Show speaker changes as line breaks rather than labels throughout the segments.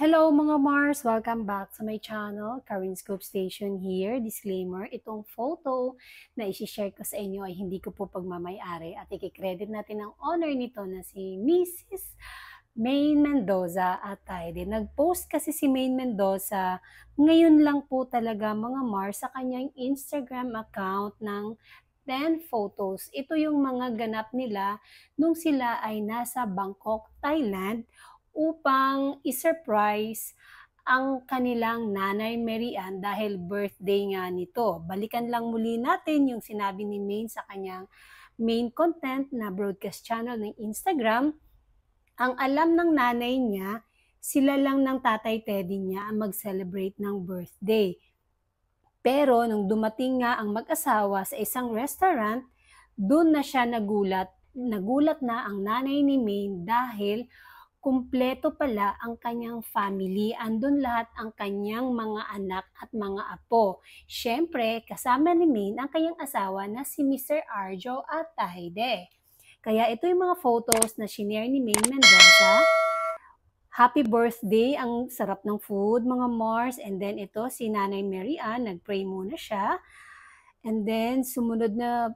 Hello mga Mars! Welcome back sa my channel, Karin Scoop Station here. Disclaimer, itong photo na isi-share ko sa inyo ay hindi ko po pagmamayari at ikikredit natin ang owner nito na si Mrs. Maine Mendoza at tayo din. Nag-post kasi si Maine Mendoza ngayon lang po talaga mga Mars sa kanyang Instagram account ng 10 photos. Ito yung mga ganap nila nung sila ay nasa Bangkok, Thailand upang i-surprise ang kanilang nanay Marian dahil birthday nga nito. Balikan lang muli natin yung sinabi ni Maine sa kanyang main content na broadcast channel ng Instagram. Ang alam ng nanay niya, sila lang ng tatay Teddy niya ang mag-celebrate ng birthday. Pero nung dumating nga ang mag-asawa sa isang restaurant, doon na siya nagulat. Nagulat na ang nanay ni Maine dahil kumpleto pala ang kanyang family. Andun lahat ang kanyang mga anak at mga apo. Siyempre, kasama ni Maine ang kanyang asawa na si Mr. Arjo at Tahide. Kaya ito yung mga photos na shinare ni Maine Mendoza. Happy birthday! Ang sarap ng food, mga Mars. And then ito, si Nanay Mary Ann, nag-pray muna siya. And then, sumunod na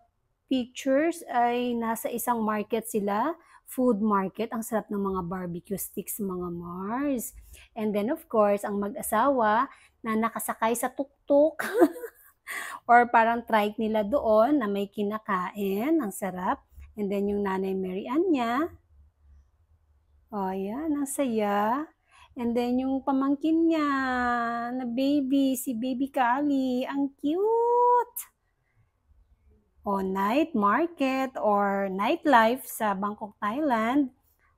pictures ay nasa isang market sila, food market. Ang sarap ng mga barbecue sticks, mga Mars. And then of course, ang mag-asawa na nakasakay sa tuktok or parang trike nila doon na may kinakain. Ang sarap. And then yung nanay Mary Ann niya. Oh, yan. Ang saya. And then yung pamangkin niya na baby, si Baby Kali. Ang cute! o night market or nightlife sa Bangkok, Thailand.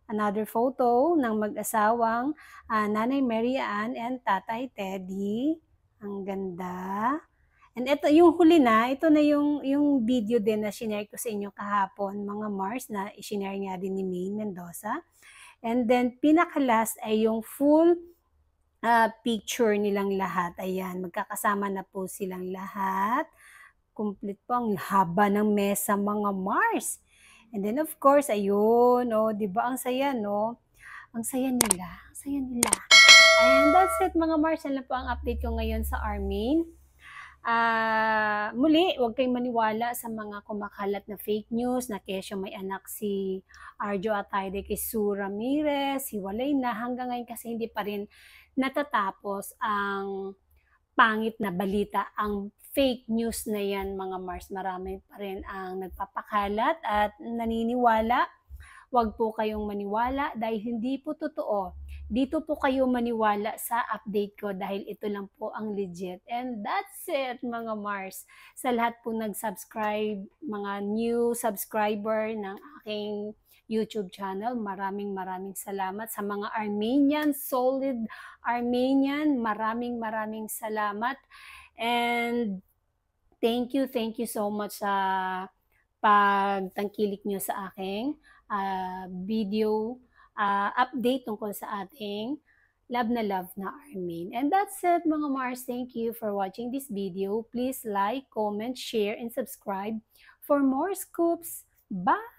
Another photo ng mag-asawang uh, Nanay Mary Ann and Tatay Teddy. Ang ganda. And ito, yung huli na, ito na yung, yung video din na sinare ko sa inyo kahapon, mga Mars, na isinare nga din ni May Mendoza. And then, pinakalas ay yung full uh, picture nilang lahat. Ayan, magkakasama na po silang lahat. Complete po ang haba ng mesa mga Mars. And then of course, ayun, no, oh, 'di ba ang saya, no? Ang saya nila, ang saya nila. And that's it mga Mars, yan lang po ang update ko ngayon sa Armin. Uh, muli, huwag kayong maniwala sa mga kumakalat na fake news na kesyo may anak si Arjo Atayde kay Sue Ramirez, si Walay na hanggang ngayon kasi hindi pa rin natatapos ang pangit na balita ang fake news na yan mga Mars. Marami pa rin ang nagpapakalat at naniniwala Huwag po kayong maniwala dahil hindi po totoo. Dito po kayo maniwala sa update ko dahil ito lang po ang legit. And that's it mga Mars. Sa lahat po nag-subscribe, mga new subscriber ng aking YouTube channel. Maraming maraming salamat sa mga Armenian, solid Armenian. Maraming maraming salamat. And thank you, thank you so much sa pagtangkilik nyo sa aking uh, video uh, update tungkol sa ating love na love na Armin. And that's it mga Mars. Thank you for watching this video. Please like, comment, share, and subscribe for more scoops. Bye!